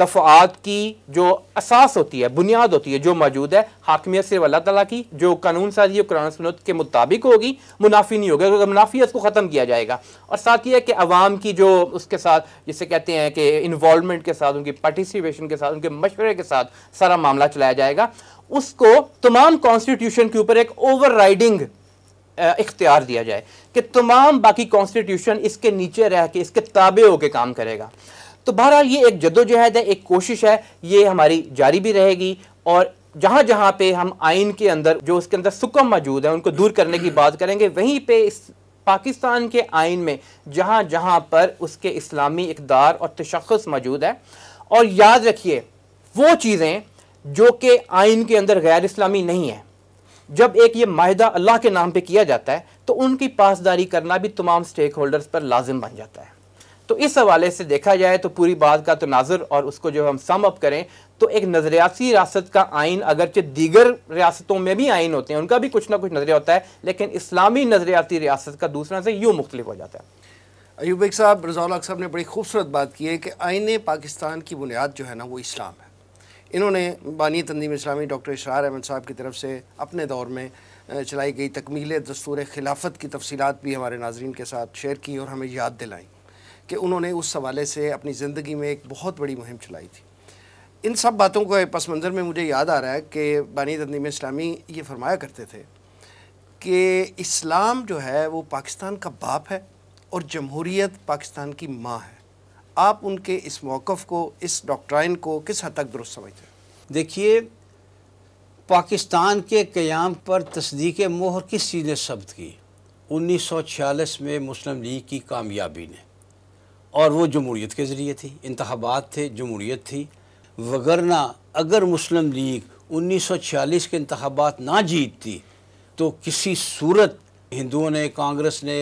दफात की जो असास होती है बुनियाद होती है जो मौजूद है हाकमियत सिर्फ अल्लाह तला की जो कानून साजी और कुरान सनत के मुताबिक होगी मुनाफी नहीं होगी अगर मुनाफी उसको ख़त्म किया जाएगा और साथ ही है कि आवाम की जो उसके साथ जिसे कहते हैं कि इन्वॉलमेंट के साथ उनकी पार्टिसिपेशन के साथ उनके मशवरे के साथ सारा मामला चलाया जाएगा उसको तमाम कॉन्स्टिट्यूशन के ऊपर एक ओवर राइडिंग इख्तियार दिया जाए कि तमाम बाकी कॉन्स्टिट्यूशन इसके नीचे रह के इसके ताबे होकर काम करेगा तो बहरहाल ये एक जदोजहद है एक कोशिश है ये हमारी जारी भी रहेगी और जहाँ जहाँ पे हम आइन के अंदर जो उसके अंदर सुकम मौजूद है उनको दूर करने की बात करेंगे वहीं पे इस पाकिस्तान के आइन में जहाँ जहाँ पर उसके इस्लामी इकदार और तशखस मौजूद है और याद रखिए वो चीज़ें जो कि आइन के अंदर गैर इस्लामी नहीं है जब एक ये माहिदा अल्लाह के नाम पर किया जाता है तो उनकी पासदारी करना भी तमाम स्टेक होल्डर्स पर लाजिम बन जाता है तो इस हवाले से देखा जाए तो पूरी बात का तनाजर तो और उसको जो हम सम अप करें तो एक नज़रियाती रियासत का आइन अगरचे दीगर रियासतों में भी आइन होते हैं उनका भी कुछ ना कुछ नज़रिया होता है लेकिन इस्लामी नज़रियाती रियासत का दूसरा से यूँ मुख्तलिफ हो जाता है अयूब साहब रजाउल्लाक साहब ने बड़ी खूबसूरत बात की है कि आइन पाकिस्तान की बुनियाद जो है ना वो इस्लाम है इन्होंने बानी तंदीम इस्लामी डॉक्टर इशरार अहमद साहब की तरफ से अपने दौर में चलाई गई तकमील दस्तूर खिलाफत की तफसीत भी हमारे नाजरन के साथ शेयर की और हमें याद दिलाई कि उन्होंने उस हवाले से अपनी ज़िंदगी में एक बहुत बड़ी मुहिम चलाई थी इन सब बातों को पस मंज़र में मुझे याद आ रहा है कि बानी तंदीम इस्लामी ये फरमाया करते थे कि इस्लाम जो है वो पाकिस्तान का बाप है और जमहूरीत पाकिस्तान की माँ है आप उनके इस मौक़ को इस डॉक्ट्राइन को किस हद तक दुरुस्त समझते हैं देखिए पाकिस्तान के क़्याम पर तस्दीक मोहर किस चीज़ ने सब्त की 1946 में मुस्लिम लीग की कामयाबी ने और वो जमहूरीत के ज़रिए थी इंतबात थे जमहूरीत थी वगरना अगर मुस्लिम लीग उन्नीस सौ छियालीस के इंतबात ना जीतती तो किसी सूरत हिंदुओं ने कांग्रेस ने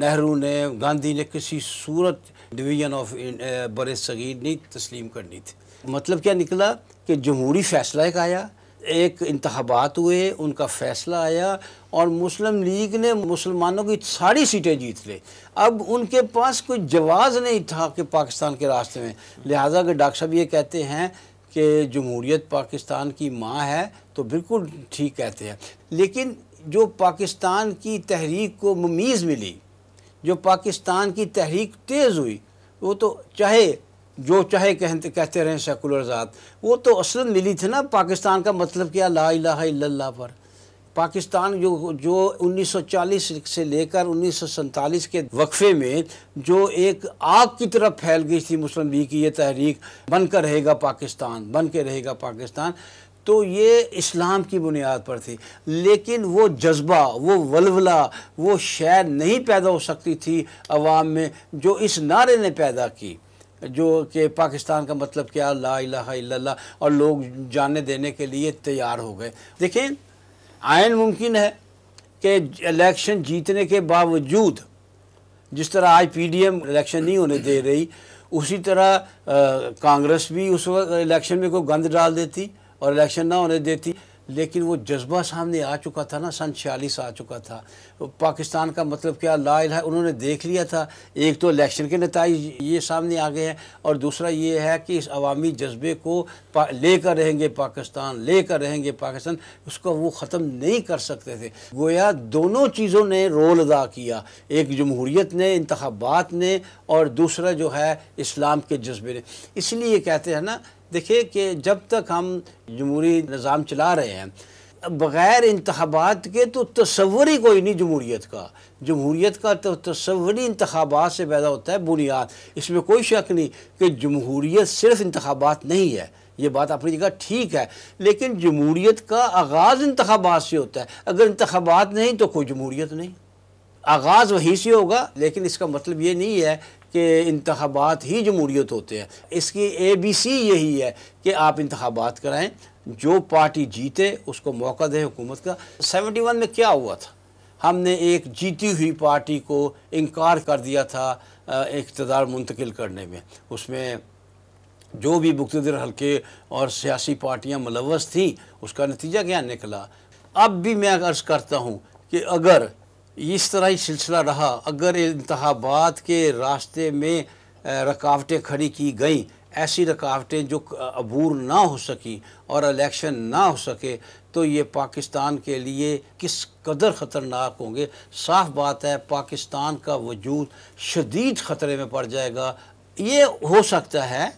नेहरू ने गांधी ने किसी सूरत डिवीज़न ऑफ बर सगीर नहीं तस्लीम करनी थी मतलब क्या निकला कि जमहूरी फ़ैसला एक आया एक इंतबात हुए उनका फैसला आया और मुस्लिम लीग ने मुसलमानों की सारी सीटें जीत ली अब उनके पास कोई जवाज़ नहीं था कि पाकिस्तान के रास्ते में लिहाजा कि डॉक्टर साहब ये कहते हैं कि जमहूरीत पाकिस्तान की माँ है तो बिल्कुल ठीक कहते हैं लेकिन जो पाकिस्तान की तहरीक को ममीज़ मिली जो पाकिस्तान की तहरीक तेज़ हुई वो तो चाहे जो चाहे कहते कहते रहें सेकुलर ज़ात वो तो असल मिली थी ना पाकिस्तान का मतलब क्या ला इला पर पाकिस्तान जो जो 1940 से लेकर उन्नीस के वक्फे में जो एक आग की तरफ फैल गई थी मुस्लिम लीग की ये तहरीक बन कर रहेगा पाकिस्तान बन के रहेगा पाकिस्तान तो ये इस्लाम की बुनियाद पर थी लेकिन वो जज्बा वो वलवला वो शैर नहीं पैदा हो सकती थी अवाम में जो इस नारे ने पैदा की जो कि पाकिस्तान का मतलब क्या ला इलाहा और लोग जाने देने के लिए तैयार हो गए देखें आयन मुमकिन है कि इलेक्शन जीतने के बावजूद जिस तरह आज पीडीएम इलेक्शन नहीं होने दे रही उसी तरह कांग्रेस भी उस वक्त इलेक्शन में कोई गंद डाल देती और इलेक्शन ना होने देती लेकिन वो जज्बा सामने आ चुका था ना सन छियालीस आ चुका था पाकिस्तान का मतलब क्या ला इला उन्होंने देख लिया था एक तो इलेक्शन के नतज ये सामने आ गए हैं और दूसरा ये है कि इस अवामी जज्बे को लेकर रहेंगे पाकिस्तान लेकर रहेंगे पाकिस्तान उसको वो ख़त्म नहीं कर सकते थे गोया दोनों चीज़ों ने रोल अदा किया एक जमहूरीत ने इंतबात ने और दूसरा जो है इस्लाम के जज्बे ने इसलिए कहते हैं ना देखिए कि जब तक हम जमहूरी निज़ाम चला रहे हैं बग़ैर इंतबात के तो तस्वर ही कोई नहीं जमहूरीत का जमहूरीत का तो तस्वर ही इंतबात से पैदा होता है बुनियाद इसमें कोई शक नहीं कि जमहूरीत सिर्फ इंतबात नहीं है ये बात अपनी जगह ठीक है लेकिन जमहूरीत का आगाज़ इंतबात से होता है अगर इंतबात नहीं तो कोई जमहूरीत नहीं आगाज़ वहीं से होगा लेकिन इसका मतलब ये नहीं है कि इंतबात ही जमहूरीत होते हैं इसकी ए बी सी यही है कि आप इंतबात कराएं जो पार्टी जीते उसको मौका दें हुकूमत का सेवेंटी वन में क्या हुआ था हमने एक जीती हुई पार्टी को इनकार कर दिया था इकतदार मुंतकिल करने में उसमें जो भी मुख्तर हल्के और सियासी पार्टियाँ मुलवस थीं उसका नतीजा क्या निकला अब भी मैं अर्ज़ करता हूँ कि अगर इस तरह ही सिलसिला रहा अगर इंतबात के रास्ते में रुकावटें खड़ी की गई ऐसी रुकावटें जो अबूर ना हो सकी और इलेक्शन ना हो सके तो ये पाकिस्तान के लिए किस कदर ख़तरनाक होंगे साफ बात है पाकिस्तान का वजूद शदीद ख़तरे में पड़ जाएगा ये हो सकता है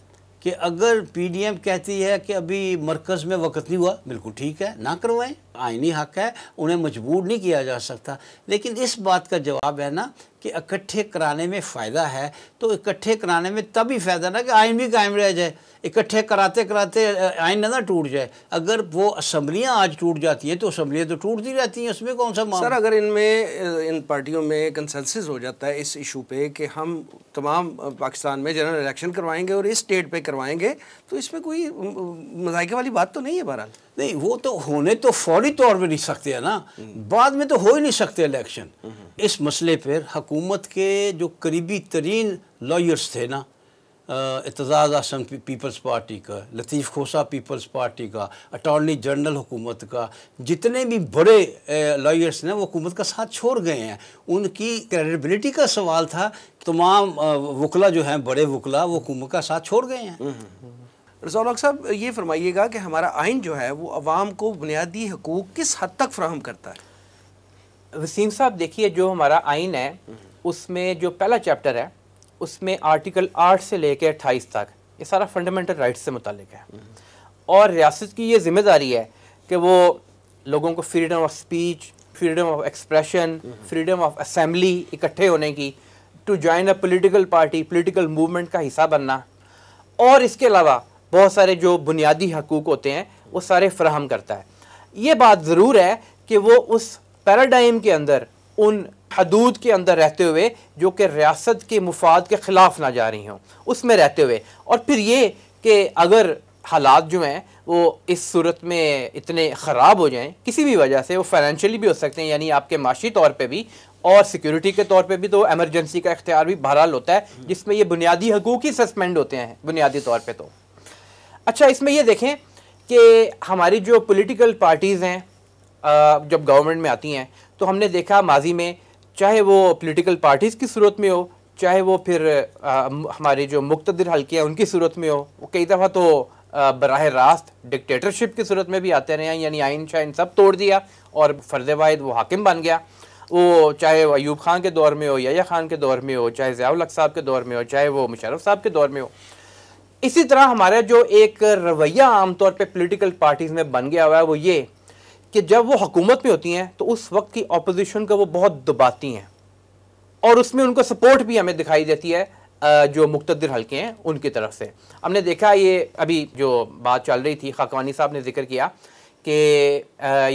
कि अगर पीडीएम कहती है कि अभी मरकज़ में वक़्त नहीं हुआ बिल्कुल ठीक है ना करवाएं आइनी हक है उन्हें मजबूर नहीं किया जा सकता लेकिन इस बात का जवाब है ना कि इकट्ठे कराने में फ़ायदा है तो इकट्ठे कराने में तभी फ़ायदा ना कि आइन भी कायम रह जाए इकट्ठे कराते कराते आइन ना टूट जाए अगर वो असम्बलियाँ आज टूट जाती है तो असम्बलियाँ तो टूटती रहती हैं उसमें कौन सा सर अगर इनमें इन पार्टियों में कंसेंसस हो जाता है इस इशू पे कि हम तमाम पाकिस्तान में जनरल इलेक्शन करवाएंगे और इस स्टेट पे करवाएंगे तो इसमें कोई मजाक वाली बात तो नहीं है बहरहाल नहीं वो तो होने तो फौरी तौर पर नहीं सकते हैं ना बाद में तो हो ही नहीं सकते इलेक्शन इस मसले पर हकूमत के जो करीबी तरीन लॉयर्स थे ना एतजाज़ आसम पीपल्स पार्टी का लतीफ़ खोसा पीपल्स पार्टी का अटॉर्नी जनरल हुकूमत का जितने भी बड़े लॉयर्स ने वो हुकूमत का साथ छोड़ गए हैं उनकी क्रेडिबिलिटी का सवाल था तमाम वकला जो हैं बड़े वकला वो हुकूमत का साथ छोड़ गए हैं रजौल साहब ये फरमाइएगा कि हमारा आइन जो है वो आवाम को बुनियादी हकूक़ किस हद तक फ्राहम करता है वसीम साहब देखिए जो हमारा आइन है उसमें जो पहला चैप्टर है उसमें आर्टिकल आठ से लेकर अट्ठाईस तक ये सारा फंडामेंटल राइट्स से मुतलिक है और रियासत की ये जिम्मेदारी है कि वो लोगों को freedom of speech freedom of expression freedom of assembly इकट्ठे होने की to join a political party political movement का हिस्सा बनना और इसके अलावा बहुत सारे जो बुनियादी हकूक़ होते हैं वो सारे फ्राहम करता है ये बात ज़रूर है कि वो उस पैराडाइम के अंदर उन हदूद के अंदर रहते हुए जो कि रियासत के मुफाद के ख़िलाफ़ ना जा रही हों उसमें रहते हुए और फिर ये कि अगर हालात जो हैं वो इस सूरत में इतने ख़राब हो जाएं किसी भी वजह से वो फाइनेंशियली भी हो सकते हैं यानी आपके माशी तौर पे भी और सिक्योरिटी के तौर पे भी तो एमरजेंसी का इख्तियार भी बहरहाल होता है जिसमें ये बुनियादी हकूक़ ही सस्पेंड होते हैं बुनियादी तौर पर तो अच्छा इसमें ये देखें कि हमारी जो पॉलिटिकल पार्टीज़ हैं जब गवर्नमेंट में आती हैं तो हमने देखा माजी में चाहे वो पॉलिटिकल पार्टीज़ की सूरत में हो चाहे वो फिर आ, हमारे जो मुख्तर हल्के हैं उनकी सूरत में हो वो कई दफ़ा तो बरह रास्त डिक्टेटरशिप की सूरत में भी आते रहे हैं यानी आइन शाइन सब तोड़ दिया और फ़र्ज वायद वो हाकिम बन गया वो चाहे वो अयूब खान के दौर में हो या खान के दौर में हो चाहे ज़ियाउल साहब के दौर में हो चाहे वो मुशरफ साहब के दौर में हो इसी तरह हमारा जो एक रवैया आमतौर पे पॉलिटिकल पार्टीज़ में बन गया हुआ है वो ये कि जब वो हुकूमत में होती हैं तो उस वक्त की अपोजिशन को वो बहुत दबाती हैं और उसमें उनको सपोर्ट भी हमें दिखाई देती है जो मुख्तर हल्के हैं उनकी तरफ से हमने देखा ये अभी जो बात चल रही थी खाकवानी साहब ने जिक्र किया कि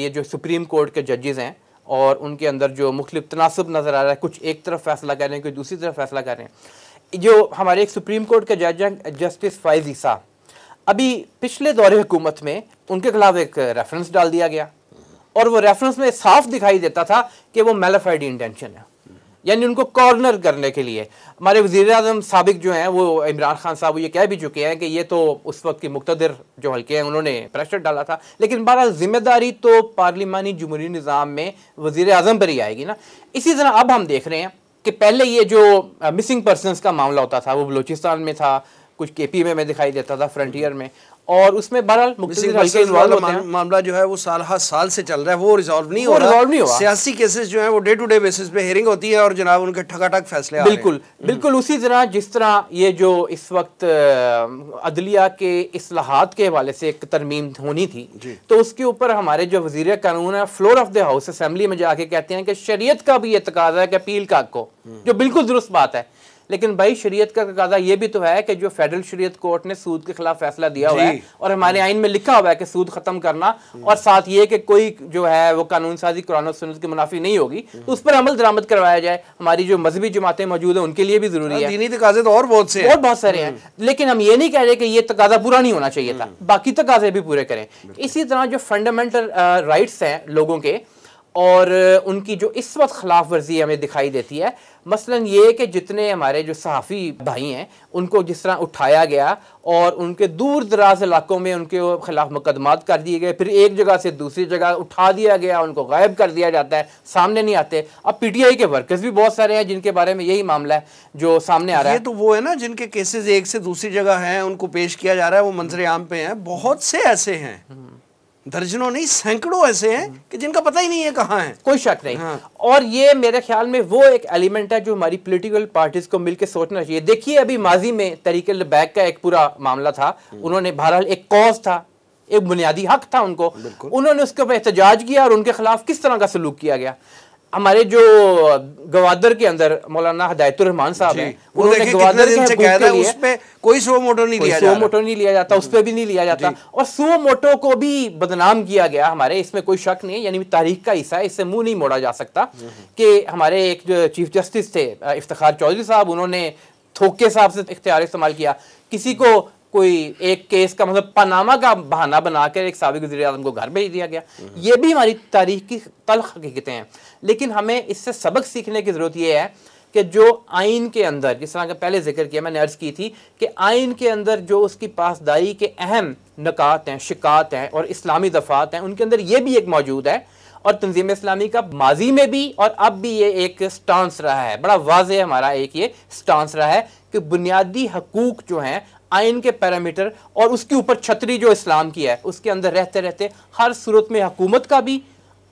ये जो सुप्रीम कोर्ट के जजेज़ हैं और उनके अंदर जो मुख्तलिफ तनासब नज़र आ रहा है कुछ एक तरफ फैसला कर रहे हैं कुछ दूसरी तरफ फैसला कर रहे हैं जो हमारे एक सुप्रीम कोर्ट के जज हैं जस्टिस फाइजी साहब अभी पिछले दौरे हुकूमत में उनके खिलाफ एक रेफरेंस डाल दिया गया और वो रेफरेंस में साफ दिखाई देता था कि वो मेलाफाइड इंटेंशन है यानी उनको कॉर्नर करने के लिए हमारे वजीर अजम सबक जो हैं वो इमरान खान साहब ये कह भी चुके हैं कि ये तो उस वक्त की मुख्तर जो हल्के हैं उन्होंने प्रेशर डाला था लेकिन बहरहाल जिम्मेदारी तो पार्लिमानी जमहूरी निज़ाम में वजीर अजम पर ही आएगी ना इसी तरह अब हम देख रहे हैं कि पहले ये जो मिसिंग uh, पर्सनस का मामला होता था वो बलूचिस्तान में था कुछ के पी में मैं दिखाई देता था फ्रंटियर में और उसमें बहरहाल मामला जो है वो साल हर साल से चल रहा है वो रिजॉल्व नहीं हो रिजॉल्व नहीं हुआ सियासी केसेस जो है वो डे टू डे बेसिस पे हेयरिंग होती है और जनाब उनके ठगा ठग फैसले बिल्कुल हम्म। बिल्कुल उसी तरह जिस तरह ये जो इस वक्त अदलिया के असलाहत के हवाले से एक तरमीम होनी थी तो उसके ऊपर हमारे जो वजीर कानून है floor of the house assembly में जाके कहते हैं कि शरीय का भी एतकाज है कि अपील का को हम्म। जो बिल्कुल दुरुस्त बात है लेकिन भाई शरीयत का तकाजा ये भी तो है कि जो फेडरल शरीयत कोर्ट ने सूद के खिलाफ फैसला दिया हुआ है और हमारे आइन में लिखा हुआ है कि सूद खत्म करना और साथ ये कि कोई जो है वो कानून साजी कुरान और सुनत की मुनाफी नहीं होगी तो उस पर अमल दरामद करवाया जाए हमारी जो मजहबी जमातें मौजूद हैं उनके लिए भी जरूरी है दीनी तकाजे तो और बहुत से और बहुत सारे हैं हम्म। लेकिन हम ये नहीं कह रहे कि ये तकाजा पूरा नहीं होना चाहिए था हम्म। बाकी तकाजे भी पूरे करें इसी तरह जो फंडामेंटल राइट्स हैं लोगों के और उनकी जो इस वक्त खिलाफ वर्जी हमें दिखाई देती है मसलन ये कि जितने हमारे जो सहाफ़ी भाई हैं उनको जिस तरह उठाया गया और उनके दूर दराज इलाकों में उनके खिलाफ मुकदमात कर दिए गए फिर एक जगह से दूसरी जगह उठा दिया गया उनको गायब कर दिया जाता है सामने नहीं आते अब पी टी आई के वर्कर्स भी बहुत सारे हैं जिनके बारे में यही मामला है जो सामने आ रहा है तो वो है ना जिनके केसेज एक से दूसरी जगह हैं उनको पेश किया जा रहा है वो मंजर आम पे हैं बहुत से ऐसे हैं हम्म। दर्जनों नहीं सैकड़ों ऐसे हैं हम्म। कि जिनका पता ही नहीं है कहाँ है कोई शक नहीं हाँ। और ये मेरे ख्याल में वो एक एलिमेंट है जो हमारी पॉलिटिकल पार्टीज को मिलकर सोचना चाहिए देखिए अभी माजी में तरीके बैग का एक पूरा मामला था हम्म। उन्होंने बहरहाल एक कॉज था एक बुनियादी हक था उनको उन्होंने उसके ऊपर एहतजाज किया और उनके खिलाफ किस तरह का सलूक किया गया हमारे जो गवादर के अंदर मौलाना हदायतुरहमान साहब हैं उन्होंने गवादर के कह रहा है पे कोई सो मोटो नहीं लिया सो मोटो नहीं लिया जाता उस पर भी नहीं लिया जाता और सो मोटो को भी बदनाम किया गया हमारे इसमें कोई शक नहीं है यानी तारीख का हिस्सा है इससे मुंह नहीं मोड़ा जा सकता कि हमारे एक जो चीफ जस्टिस थे इफ्तार चौधरी साहब उन्होंने थोके साहब से इख्तियार इस्तेमाल किया किसी को कोई एक केस का मतलब पनामा का बहाना बनाकर एक सबक वजी अजम को घर भेज दिया गया हम्म। ये भी हमारी तारीख की तलख हकीकतें हैं लेकिन हमें इससे सबक सीखने की ज़रूरत यह है कि जो आइन के अंदर जिस तरह का पहले जिक्र किया मैंने अर्ज़ की थी कि आइन के अंदर जो उसकी पासदारी के अहम नकात हैं शिकात हैं और इस्लामी दफात हैं उनके अंदर ये भी एक मौजूद है और तंजीम इस्लामी का माजी में भी और अब भी ये एक स्टांस रहा है बड़ा वाज हमारा एक ये स्टांस रहा है कि बुनियादी हकूक जो हैं आइन के पैरामीटर और उसके ऊपर छतरी जो इस्लाम की है उसके अंदर रहते रहते हर सूरत में हुकूमत का भी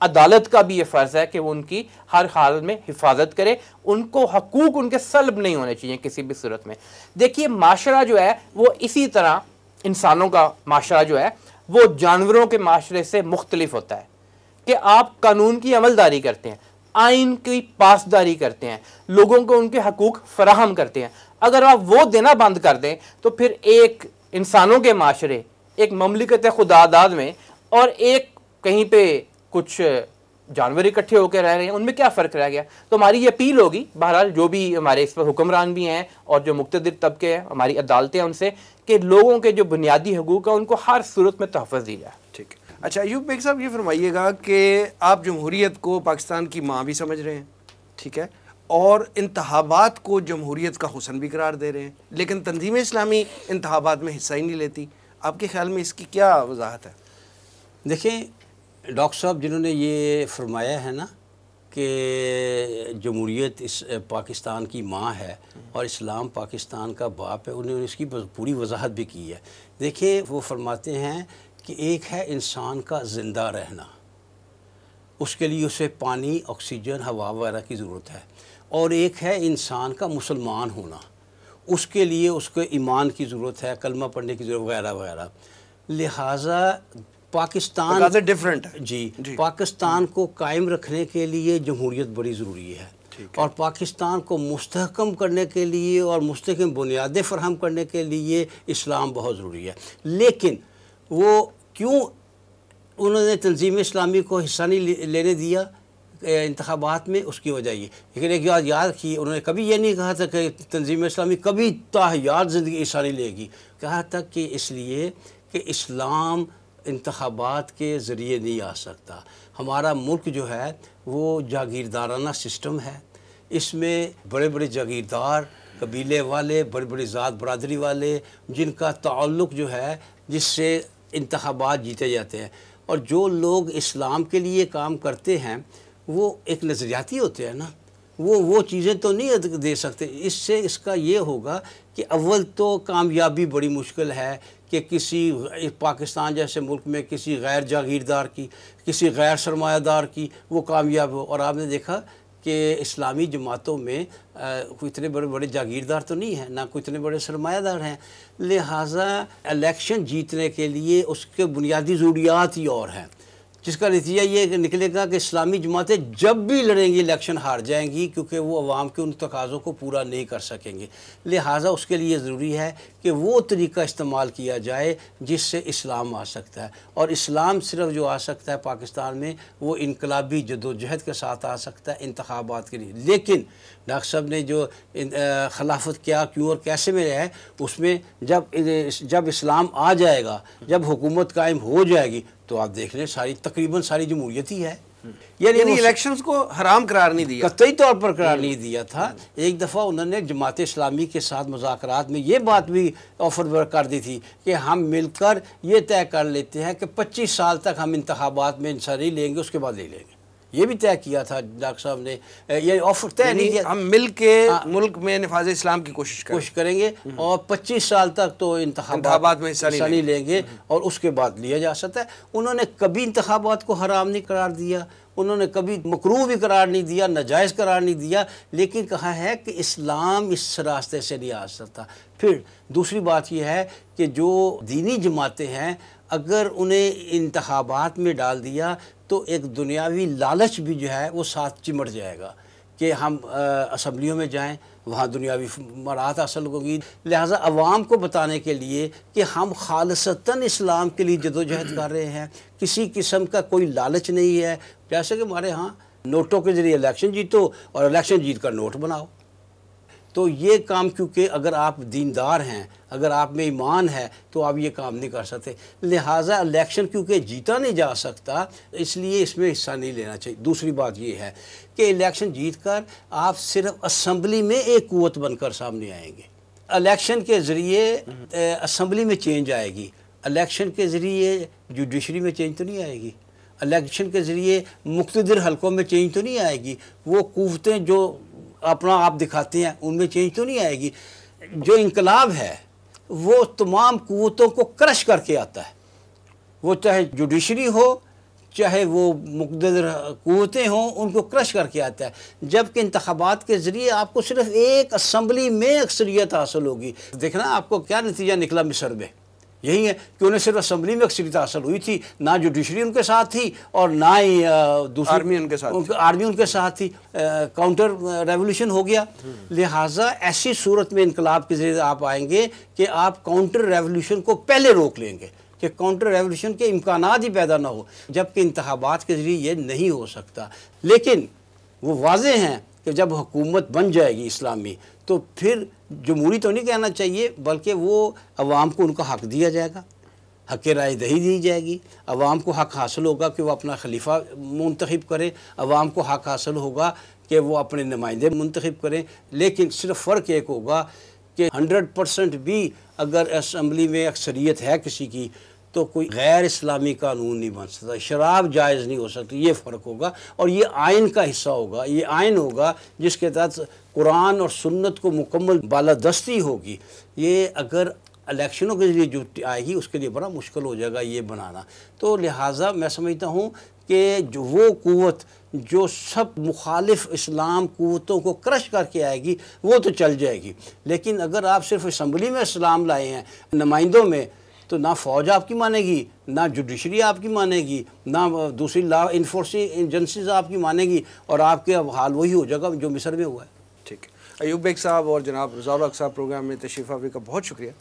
अदालत का भी ये फ़र्ज़ है कि वो उनकी हर हाल में हिफाजत करे उनको हकूक उनके सलब नहीं होने चाहिए किसी भी सूरत में देखिए माशरा जो है वो इसी तरह इंसानों का माशरा जो है वो जानवरों के माशरे से मुख्तलिफ होता है कि आप कानून की अमलदारी करते हैं आइन की पासदारी करते हैं लोगों को उनके हकूक फराहम करते हैं अगर आप वो देना बंद कर दें तो फिर एक इंसानों के माशरे एक ममलिकत खुदादाद में और एक कहीं पे कुछ जानवर इकट्ठे होकर रह रहे हैं उनमें क्या फ़र्क रह गया तो हमारी ये अपील होगी बहरहाल जो भी हमारे इस पर हुक्मरान भी हैं और जो मुख्तर तबके हैं हमारी अदालतें हैं उनसे कि लोगों के जो बुनियादी हकूक हैं उनको हर सूरत में तहफ़ दी जाए ठीक है अच्छा यूब बेग साहब ये फरमाइएगा कि आप जमहूरीत को पाकिस्तान की माँ भी समझ रहे हैं ठीक है और इंतबात को जमहूरीत का हसन भी करार दे रहे हैं लेकिन तंजीम इस्लामी इंतबात में हिस्सा ही नहीं लेती आपके ख्याल में इसकी क्या वजाहत है देखें डॉक्टर साहब जिन्होंने ये फरमाया है ना कि जमहूरीत इस पाकिस्तान की माँ है और इस्लाम पाकिस्तान का बाप है उन्होंने इसकी पूरी वजाहत भी की है देखिए वो फरमाते हैं कि एक है इंसान का ज़िंदा रहना उसके लिए उसे पानी ऑक्सीजन हवा वगैरह की ज़रूरत है और एक है इंसान का मुसलमान होना उसके लिए उसको ईमान की ज़रूरत है कलमा पढ़ने की ज़रूरत वगैरह वगैरह लिहाजा पाकिस्तान डिफरेंट जी, जी पाकिस्तान को कायम रखने के लिए जमहूरियत बड़ी ज़रूरी है और पाकिस्तान को मुस्तकम करने के लिए और मुस्तकम बुनियादें फरहम करने के लिए इस्लाम बहुत ज़रूरी है लेकिन वो क्यों उन्होंने तंजीम इस्लामी को हिस्सा नहीं लेने दिया इंतबात में उसकी वजह ये लेकिन एक बात याद की उन्होंने कभी ये नहीं कहा था कि तंजीम इस्लामी कभी ताहयात ज़िंदगी नहीं लेगी कहा था कि इसलिए कि इस्लाम इंतबात के ज़रिए नहीं आ सकता हमारा मुल्क जो है वो जागीरदाराना सिस्टम है इसमें बड़े बड़े जागीरदार कबीले वाले बड़े बड़े ज़ात बरदरी वाले जिनका ताल्लुक़ जो है जिससे इंतबात जीते जाते हैं और जो लोग इस्लाम के लिए काम करते हैं वो एक नज़रियाती होते हैं ना वो वो चीज़ें तो नहीं दे सकते इससे इसका ये होगा कि अव्वल तो कामयाबी बड़ी मुश्किल है कि किसी पाकिस्तान जैसे मुल्क में किसी गैर जागीरदार की किसी गैर सरमायादार की वो कामयाब हो और आपने देखा कि इस्लामी जमातों में कोई इतने बड़े बड़े जागीरदार तो नहीं है ना कोई इतने बड़े सरमायादार हैं लिहाजा इलेक्शन जीतने के लिए उसके बुनियादी ज़रूरियात ही और हैं जिसका नतीजा ये निकलेगा कि इस्लामी जमातें जब भी लड़ेंगी इलेक्शन हार जाएंगी क्योंकि वो आवाम के उन तकाज़ों को पूरा नहीं कर सकेंगे लिहाजा उसके लिए ज़रूरी है कि वो तरीका इस्तेमाल किया जाए जिससे इस्लाम आ सकता है और इस्लाम सिर्फ जो आ सकता है पाकिस्तान में वो इनकलाबी जदोजहद के साथ आ सकता है इंतबात के लिए लेकिन डॉक्टर साहब ने जो खिलाफत क्या क्यों और कैसे में है उसमें जब जब इस्लाम आ जाएगा जब हुकूमत कायम हो जाएगी तो आप देख लें सारी तकरीबन सारी जमहूरियत ही है यानी इलेक्शंस को हराम करार नहीं दिया कतई तौर पर करार हम्म। नहीं दिया था एक दफ़ा उन्होंने जमात इस्लामी के साथ मुजाकर में ये बात भी ऑफर कर दी थी कि हम मिलकर ये तय कर लेते हैं कि 25 साल तक हम इंतबात में हिस्सा नहीं लेंगे उसके बाद ले लेंगे ये भी तय किया था डॉक्टर साहब ने ये ऑफर तय नहीं किया हम मिल के आ, हाँ। मुल्क में नफाज इस्लाम की कोशिश कोशिश करेंगे हम्म। और 25 साल तक तो इंतबात में हिस्सा नहीं लेंगे हम्म। और उसके बाद लिया जा सकता है उन्होंने कभी इंतबात को हराम नहीं करार दिया उन्होंने कभी मकरू भी करार नहीं दिया नाजायज़ करार नहीं दिया लेकिन कहा है कि इस्लाम इस रास्ते से नहीं आ सकता फिर दूसरी बात यह है कि जो दीनी जमातें हैं अगर उन्हें इंतबात में डाल दिया तो एक दुनियावी लालच भी जो है वो साथ चिमट जाएगा कि हम असम्बलियों में जाएँ वहाँ दुनियावी मराहत हासिल होगी लिहाजा अवाम को बताने के लिए कि हम खालसता इस्लाम के लिए जदोजहद कर रहे हैं किसी किस्म का कोई लालच नहीं है जैसे कि हमारे यहाँ नोटों के ज़रिए इलेक्शन जीतो और इलेक्शन जीत कर नोट बनाओ तो ये काम क्योंकि अगर आप दीनदार हैं अगर आप में ईमान है तो आप ये काम नहीं कर सकते लिहाजा इलेक्शन क्योंकि जीता नहीं जा सकता इसलिए इसमें हिस्सा नहीं लेना चाहिए दूसरी बात ये है कि इलेक्शन जीत कर आप सिर्फ असम्बली में एक क़ुत बनकर सामने आएंगे इलेक्शन के ज़रिए असम्बली हम्म। में चेंज आएगी इलेक्शन के ज़रिए जुडिशरी में चेंज तो नहीं आएगी इलेक्शन के ज़रिए मुख्तर हलकों में चेंज तो नहीं आएगी वो क़ुतें जो अपना आप दिखाते हैं उनमें चेंज तो नहीं आएगी जो इनकलाब है वो तमाम क़वतों को क्रश करके आता है वो चाहे जुडिशरी हो चाहे वो मुकदर कुतें हों उनको क्रश करके आता है जबकि इंतबात के ज़रिए आपको सिर्फ़ एक असम्बली में अक्सरियत हासिल होगी देखना आपको क्या नतीजा निकला मिसर में यही है कि उन्हें सिर्फ असम्बली में अक्सरता हासिल हुई थी ना जुडिशरी उनके साथ थी और ना ही दूसरी आर्मी उनके साथ उनके, आर्मी उनके साथ थी काउंटर रेवोल्यूशन हो गया हम्म। लिहाजा ऐसी सूरत में इनकलाब के जरिए आप आएंगे कि आप काउंटर रेवोल्यूशन को पहले रोक लेंगे कि काउंटर रेवोल्यूशन के इम्कान ही पैदा ना हो जबकि इंतबात के ज़रिए ये नहीं हो सकता लेकिन वो वाज हैं कि जब हुकूमत बन जाएगी इस्लामी तो फिर जमहूरी तो नहीं कहना चाहिए बल्कि वो अवाम को उनका हक दिया जाएगा हक राय दही दी जाएगी अवाम को हक हासिल होगा कि वह अपना खलीफा मुंतखब करें अवाम को हक हासिल होगा कि वह अपने नुमाइंदे मुंतखब करें लेकिन सिर्फ फ़र्क एक होगा कि हंड्रेड परसेंट भी अगर असम्बली में अक्सरियत है किसी की तो कोई गैर इस्लामी कानून नहीं बन सकता शराब जायज़ नहीं हो सकती ये फ़र्क होगा और ये आयन का हिस्सा होगा ये आयन होगा जिसके तहत कुरान और सुन्नत को मुकम्मल बालादस्ती होगी ये अगर इलेक्शनों के लिए जो आएगी उसके लिए बड़ा मुश्किल हो जाएगा ये बनाना तो लिहाजा मैं समझता हूँ कि जो वो क़वत जो सब मुखालिफ इस्लाम क़वतों को क्रश करके आएगी वो तो चल जाएगी लेकिन अगर आप सिर्फ इसम्बली में इस्लाम लाए हैं नुमाइंदों में तो ना फौज आपकी मानेगी ना जुडिशरी आपकी मानेगी ना दूसरी लॉ इन्फोर्सिंग एजेंसीज आपकी मानेगी और आपके अब हाल वही हो जाएगा जो मिसर में हुआ है ठीक है अयूब बेग साहब और जनाब रजाउल साहब प्रोग्राम में तशीफ आवी का बहुत शुक्रिया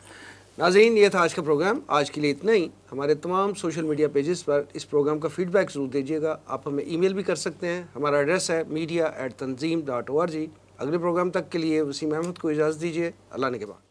नाजीन ये था आज का प्रोग्राम आज के लिए इतना ही हमारे तमाम सोशल मीडिया पेजेस पर इस प्रोग्राम का फीडबैक ज़रूर दीजिएगा आप हमें ईमेल भी कर सकते हैं हमारा एड्रेस है media at Tanzeem dot O R G अगले प्रोग्राम तक के लिए वसीम अहमद को इजाज़त दीजिए अल्लाह ने के बाद